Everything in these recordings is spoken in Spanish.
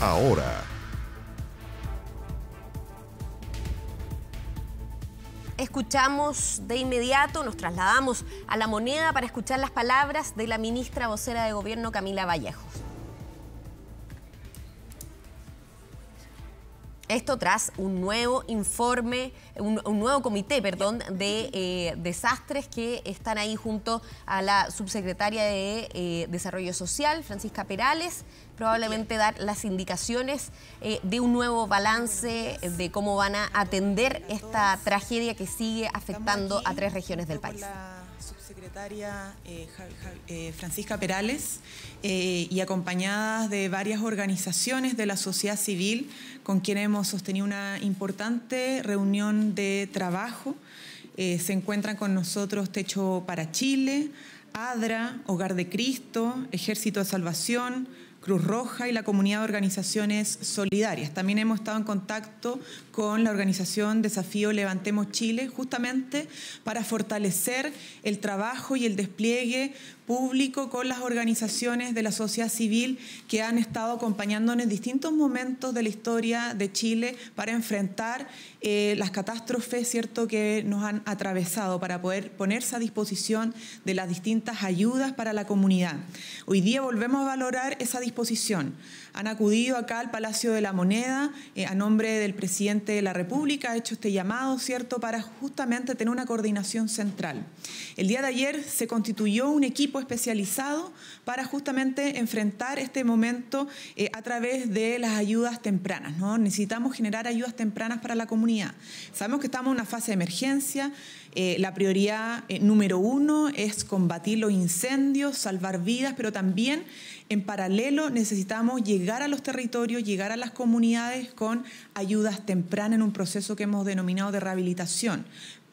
ahora. Escuchamos de inmediato, nos trasladamos a la moneda para escuchar las palabras de la ministra vocera de Gobierno Camila Vallejo. Esto tras un nuevo informe, un, nuevo comité, perdón, de eh, desastres que están ahí junto a la subsecretaria de eh, Desarrollo Social, Francisca Perales, probablemente dar las indicaciones eh, de un nuevo balance de cómo van a atender esta tragedia que sigue afectando a tres regiones del país subsecretaria eh, eh, Francisca Perales eh, y acompañadas de varias organizaciones de la sociedad civil con quienes hemos sostenido una importante reunión de trabajo. se encuentran con nosotros Techo para Chile, ADRA, Hogar de Cristo, Ejército de Salvación, Cruz Roja y la comunidad de organizaciones solidarias. También hemos estado en contacto con la organización Desafío Levantemos Chile, justamente para fortalecer el trabajo y el despliegue público con las organizaciones de la sociedad civil que han estado acompañándonos en distintos momentos de la historia de Chile para enfrentar eh, las catástrofes cierto, que nos han atravesado, para poder ponerse a disposición de las distintas ayudas para la comunidad. Hoy día volvemos a valorar esa disposición posición han acudido acá al Palacio de la Moneda eh, a nombre del presidente de la República, ha hecho este llamado, ¿cierto?, para justamente tener una coordinación central. El día de ayer se constituyó un equipo especializado para justamente enfrentar este momento eh, a través de las ayudas tempranas, ¿no? Necesitamos generar ayudas tempranas para la comunidad. Sabemos que estamos en una fase de emergencia, eh, la prioridad número uno es combatir los incendios, salvar vidas, pero también en paralelo necesitamos llegar llegar a los territorios, llegar a las comunidades con ayudas tempranas en un proceso que hemos denominado de rehabilitación,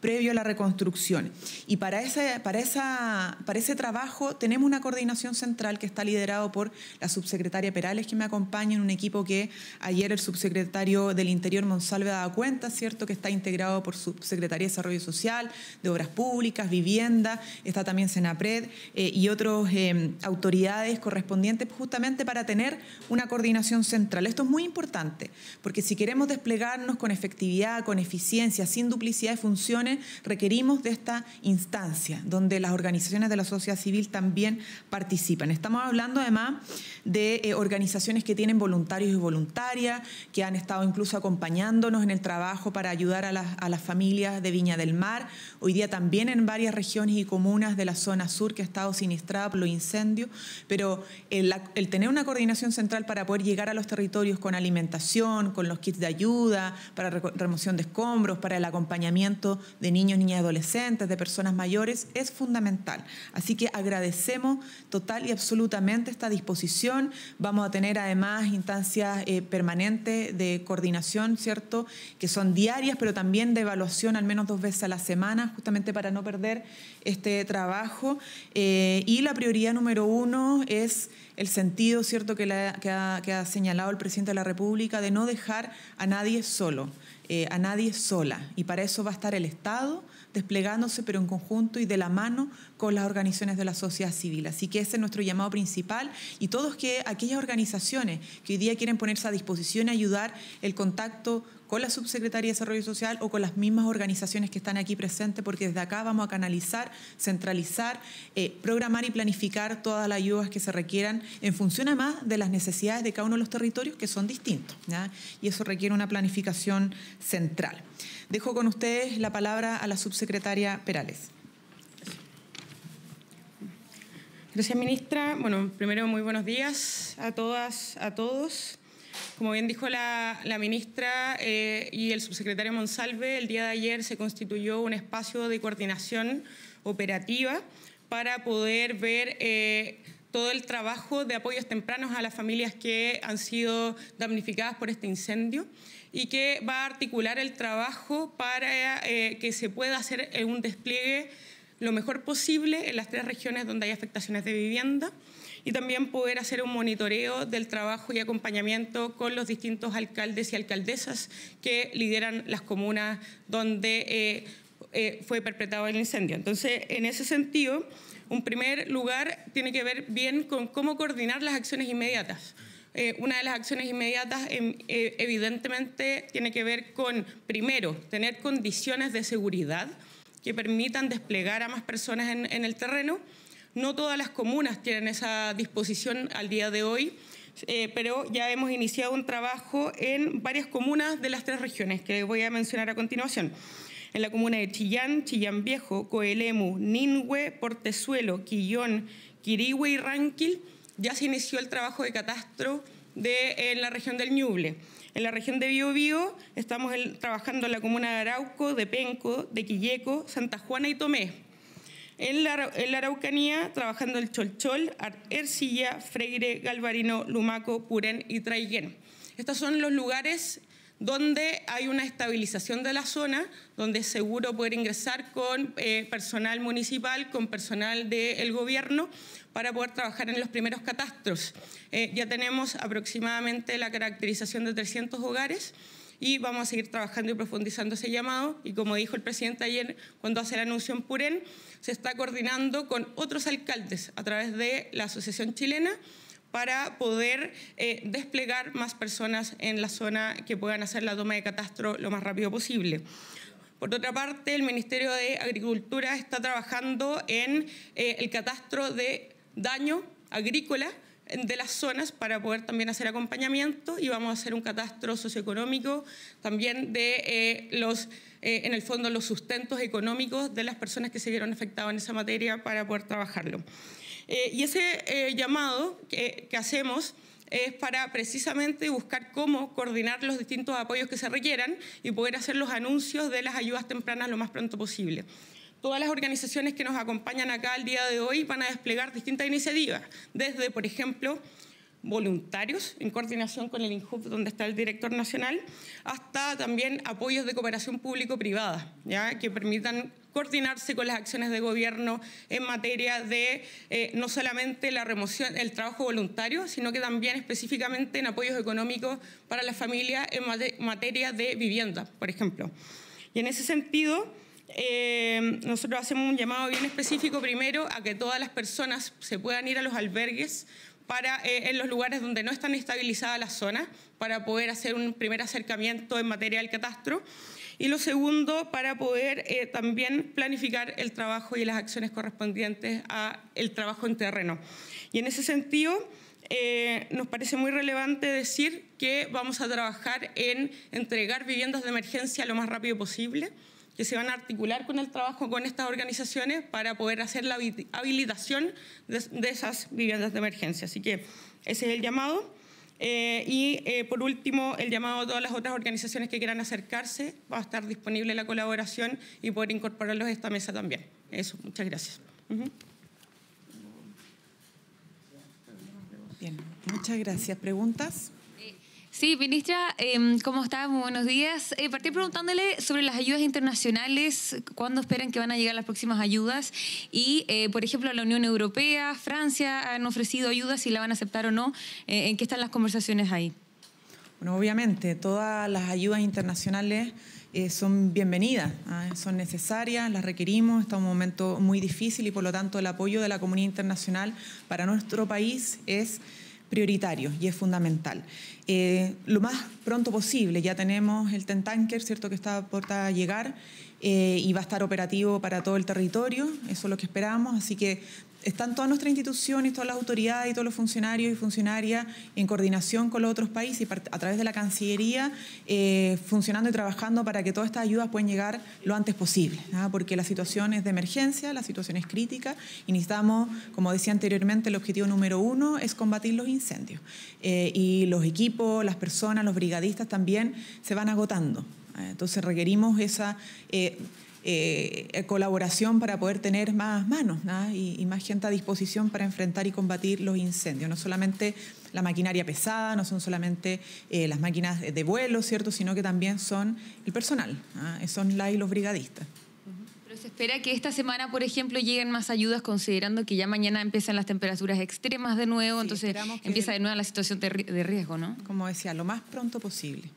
previo a la reconstrucción. Y para ese, para, esa, para ese trabajo tenemos una coordinación central que está liderado por la subsecretaria Perales, que me acompaña en un equipo que ayer el subsecretario del Interior, Monsalve, dado cuenta, ¿cierto?, que está integrado por subsecretaría de Desarrollo Social, de Obras Públicas, Vivienda, está también Senapred eh, y otras eh, autoridades correspondientes justamente para tener una coordinación central. Esto es muy importante, porque si queremos desplegarnos con efectividad, con eficiencia, sin duplicidad de funciones, requerimos de esta instancia, donde las organizaciones de la sociedad civil también participan. Estamos hablando además de eh, organizaciones que tienen voluntarios y voluntarias, que han estado incluso acompañándonos en el trabajo para ayudar a las, familias de Viña del Mar, hoy día también en varias regiones y comunas de la zona sur que ha estado sinistrada por los incendios, pero el tener una coordinación central para poder llegar a los territorios con alimentación, con los kits de ayuda, para remoción de escombros, para el acompañamiento de niños, niñas, adolescentes, de personas mayores, es fundamental. Así que agradecemos total y absolutamente esta disposición. Vamos a tener además instancias eh, permanentes de coordinación, ¿cierto? Que son diarias, pero también de evaluación al menos dos veces a la semana, justamente para no perder este trabajo. Eh, y la prioridad número uno es el sentido, ¿cierto?, que ha señalado el presidente de la República de no dejar a nadie solo. Eh, a nadie sola. Y para eso va a estar el Estado desplegándose, pero en conjunto y de la mano con las organizaciones de la sociedad civil. Así que ese es nuestro llamado principal y todos que aquellas organizaciones que hoy día quieren ponerse a disposición y ayudar el contacto con la Subsecretaría de Desarrollo Social o con las mismas organizaciones que están aquí presentes, porque desde acá vamos a canalizar, centralizar, eh, programar y planificar todas las ayudas que se requieran en función además de las necesidades de cada uno de los territorios que son distintos. Y eso requiere una planificación central. Dejo con ustedes la palabra a la subsecretaria Perales. Gracias, ministra. Bueno, primero muy buenos días a todas, a todos. Como bien dijo la, ministra eh, y el subsecretario Monsalve, el día de ayer se constituyó un espacio de coordinación operativa para poder ver eh, todo el trabajo de apoyos tempranos a las familias que han sido damnificadas por este incendio y que va a articular el trabajo para eh, que se pueda hacer un despliegue lo mejor posible en las tres regiones donde hay afectaciones de vivienda y también poder hacer un monitoreo del trabajo y acompañamiento con los distintos alcaldes y alcaldesas que lideran las comunas donde eh, eh, fue perpetrado el incendio. Entonces, en ese sentido, un primer lugar tiene que ver bien con cómo coordinar las acciones inmediatas. Eh, una de las acciones inmediatas em, evidentemente tiene que ver con, primero, tener condiciones de seguridad que permitan desplegar a más personas en, el terreno. No todas las comunas tienen esa disposición al día de hoy, eh, pero ya hemos iniciado un trabajo en varias comunas de las tres regiones que voy a mencionar a continuación. En la comuna de Chillán, Chillán Viejo, Coelemu, Ninhue, Portezuelo, Quillón, Quirihue y Ranquil ya se inició el trabajo de catastro en la región del Ñuble. En la región de Bío estamos trabajando en la comuna de Arauco, de Penco, de Quilleco, Santa Juana y Tomé. En la, Araucanía, trabajando el Cholchol, Ercilla, Freire, Galvarino, Lumaco, Purén y Traiguén. Estos son los lugares donde hay una estabilización de la zona, donde es seguro poder ingresar con eh, personal municipal, con personal del gobierno, para poder trabajar en los primeros catastros. Eh, ya tenemos aproximadamente la caracterización de 300 hogares y vamos a seguir trabajando y profundizando ese llamado. Y como dijo el presidente ayer cuando hace el anuncio en Purén, se está coordinando con otros alcaldes a través de la Asociación Chilena para poder eh, desplegar más personas en la zona que puedan hacer la toma de catastro lo más rápido posible. Por otra parte, el Ministerio de Agricultura está trabajando en eh, el catastro de daño agrícola de las zonas para poder también hacer acompañamiento y vamos a hacer un catastro socioeconómico también de eh, los, eh, en el fondo, los sustentos económicos de las personas que se vieron afectadas en esa materia para poder trabajarlo. Eh, y ese llamado que hacemos es para precisamente buscar cómo coordinar los distintos apoyos que se requieran y poder hacer los anuncios de las ayudas tempranas lo más pronto posible todas las organizaciones que nos acompañan acá al día de hoy van a desplegar distintas iniciativas, desde, por ejemplo, voluntarios en coordinación con el INJUV, donde está el director nacional, hasta también apoyos de cooperación público-privada, ¿ya? que permitan coordinarse con las acciones de gobierno en materia de eh, no solamente la remoción, el trabajo voluntario, sino que también específicamente en apoyos económicos para la familia en materia de vivienda, por ejemplo. Y en ese sentido, eh, nosotros hacemos un llamado bien específico primero a que todas las personas se puedan ir a los albergues para, eh, en los lugares donde no están estabilizadas las zonas para poder hacer un primer acercamiento en materia del catastro y lo segundo para poder eh, también planificar el trabajo y las acciones correspondientes a el trabajo en terreno y en ese sentido nos parece muy relevante decir que vamos a trabajar en entregar viviendas de emergencia lo más rápido posible que se van a articular con el trabajo con estas organizaciones para poder hacer la habilitación de, esas viviendas de emergencia. Así que ese es el llamado. Eh, y eh, por último, el llamado a todas las otras organizaciones que quieran acercarse, va a estar disponible la colaboración y poder incorporarlos a esta mesa también. Eso, muchas gracias. Bien, muchas gracias. ¿Preguntas? Sí, ministra, em, ¿cómo está? Muy buenos días. Eh, partí preguntándole sobre las ayudas internacionales, cuándo esperan que van a llegar las próximas ayudas y, eh, por ejemplo, la Unión Europea, Francia han ofrecido ayudas, si la van a aceptar o no. Eh, ¿En qué están las conversaciones ahí? Bueno, obviamente, todas las ayudas internacionales son bienvenidas, ¿ah? son necesarias, las requerimos, está un momento muy difícil y por lo tanto el apoyo de la comunidad internacional para nuestro país es prioritario y es fundamental. Eh, lo más pronto posible. Ya tenemos el Tentanker, ¿cierto?, que está a llegar eh, y va a estar operativo para todo el territorio, eso es lo que esperamos, así que están todas nuestras instituciones, todas las autoridades y todos los funcionarios y funcionarias en coordinación con los otros países y a través de la Cancillería eh, funcionando y trabajando para que todas estas ayudas puedan llegar lo antes posible, ¿ah? porque la situación es de emergencia, la situación es crítica y necesitamos, como decía anteriormente, el objetivo número uno es combatir los incendios y los equipos las personas, los brigadistas también se van agotando. Ah, entonces requerimos esa eh, eh, eh, colaboración para poder tener más manos y, más gente a disposición para enfrentar y combatir los incendios. No solamente la maquinaria pesada, no son solamente las máquinas de vuelo, ¿cierto? sino que también son el personal, son la y los brigadistas espera que esta semana, por ejemplo, lleguen más ayudas considerando que ya mañana empiezan las temperaturas extremas de nuevo, entonces empieza de nuevo la situación de riesgo, ¿no? Como decía, lo más pronto posible.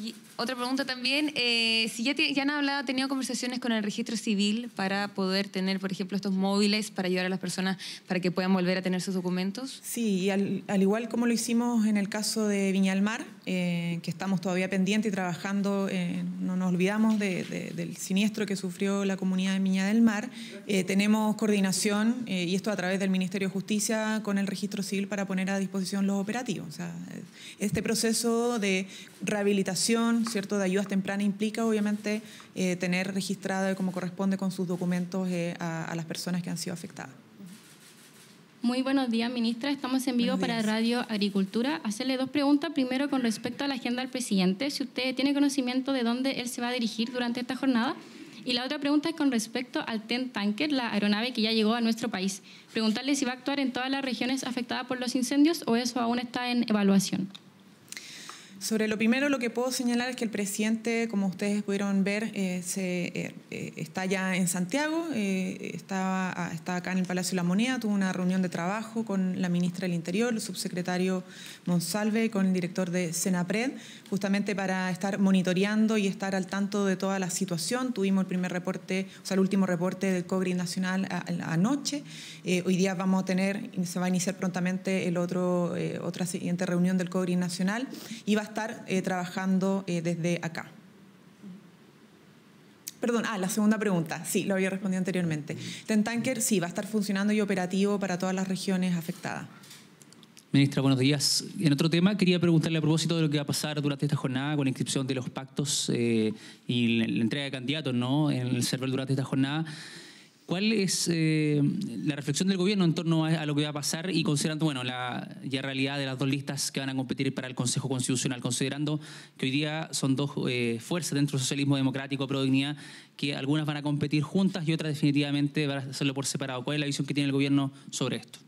Y otra pregunta también, eh, si ya, ya, han hablado, tenido conversaciones con el registro civil para poder tener, por ejemplo, estos móviles para ayudar a las personas para que puedan volver a tener sus documentos. Sí, y al, al igual como lo hicimos en el caso de Viñalmar, eh, que estamos todavía pendientes y trabajando, eh, no nos olvidamos del siniestro que sufrió la comunidad de Miña del Mar. Eh, tenemos coordinación, y esto a través del Ministerio de Justicia, con el registro civil para poner a disposición los operativos. este proceso de rehabilitación, ¿cierto? de ayudas tempranas, implica obviamente tener registrado como corresponde con sus documentos a las personas que han sido afectadas. Muy buenos días, ministra. Estamos en vivo para Radio Agricultura. Hacerle dos preguntas. Primero, con respecto a la agenda del presidente, si usted tiene conocimiento de dónde él se va a dirigir durante esta jornada. Y la otra pregunta es con respecto al TEN Tanker, la aeronave que ya llegó a nuestro país. Preguntarle si va a actuar en todas las regiones afectadas por los incendios o eso aún está en evaluación. Sobre lo primero, lo que puedo señalar es que el presidente, como ustedes pudieron ver, eh, se, eh, eh, está ya en Santiago, está, ah, está, acá en el Palacio de la Moneda, tuvo una reunión de trabajo con la ministra del Interior, el subsecretario Monsalve, con el director de Senapred, justamente para estar monitoreando y estar al tanto de toda la situación. Tuvimos el primer reporte, o sea, el último reporte del COGRI Nacional anoche. hoy día vamos a tener, se va a iniciar prontamente el otro, otra siguiente reunión del COGRI Nacional y va estar eh, trabajando eh, desde acá. Perdón, ah, la segunda pregunta, sí, lo había respondido anteriormente. Tentanker, sí, va a estar funcionando y operativo para todas las regiones afectadas. Ministra, buenos días. En otro tema, quería preguntarle a propósito de lo que va a pasar durante esta jornada con la inscripción de los pactos eh, y la, entrega de candidatos ¿no? en el server durante esta jornada. ¿Cuál es eh, la reflexión del gobierno en torno a, lo que va a pasar y considerando, bueno, la realidad de las dos listas que van a competir para el Consejo Constitucional, considerando que hoy día son dos eh, fuerzas dentro del socialismo democrático, pro dignidad, que algunas van a competir juntas y otras definitivamente van a hacerlo por separado? ¿Cuál es la visión que tiene el gobierno sobre esto?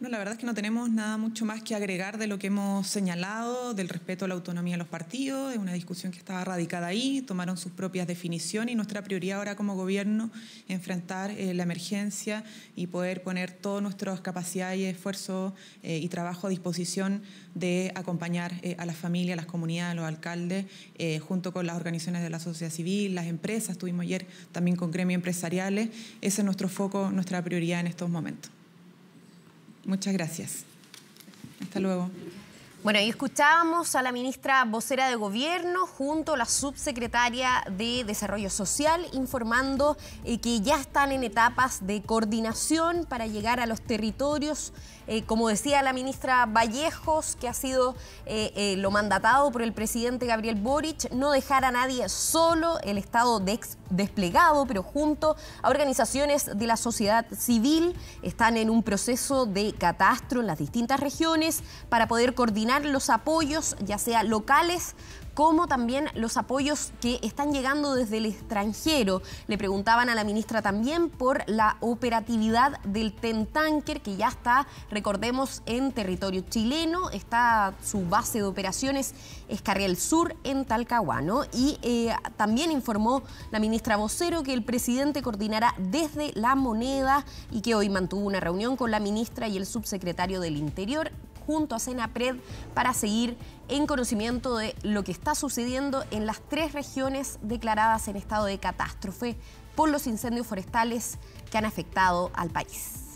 No, la verdad es que no tenemos nada mucho más que agregar de lo que hemos señalado, del respeto a la autonomía de los partidos, es una discusión que estaba radicada ahí, tomaron sus propias definiciones y nuestra prioridad ahora como gobierno es enfrentar eh, la emergencia y poder poner todas nuestras capacidades y esfuerzo eh, y trabajo a disposición de acompañar eh, a las familias, a las comunidades, a los alcaldes, junto con las organizaciones de la sociedad civil, las empresas, estuvimos ayer también con gremios empresariales, ese es nuestro foco, nuestra prioridad en estos momentos. Muchas gracias. Hasta luego. Bueno, y escuchábamos a la ministra vocera de Gobierno junto a la subsecretaria de Desarrollo Social informando eh, que ya están en etapas de coordinación para llegar a los territorios. Eh, como decía la ministra Vallejos, que ha sido eh, lo mandatado por el presidente Gabriel Boric, no dejar a nadie solo. El estado de ex desplegado, pero junto a organizaciones de la sociedad civil, están en un proceso de catastro en las distintas regiones para poder coordinar los apoyos, ya sea locales como también los apoyos que están llegando desde el extranjero. Le preguntaban a la ministra también por la operatividad del Tentanker, que ya está, recordemos, en territorio chileno, está su base de operaciones Escarriel Sur en Talcahuano. Y eh, también informó la ministra vocero que el presidente coordinará desde la moneda y que hoy mantuvo una reunión con la ministra y el subsecretario del Interior junto a Senapred, para seguir en conocimiento de lo que está sucediendo en las tres regiones declaradas en estado de catástrofe por los incendios forestales que han afectado al país.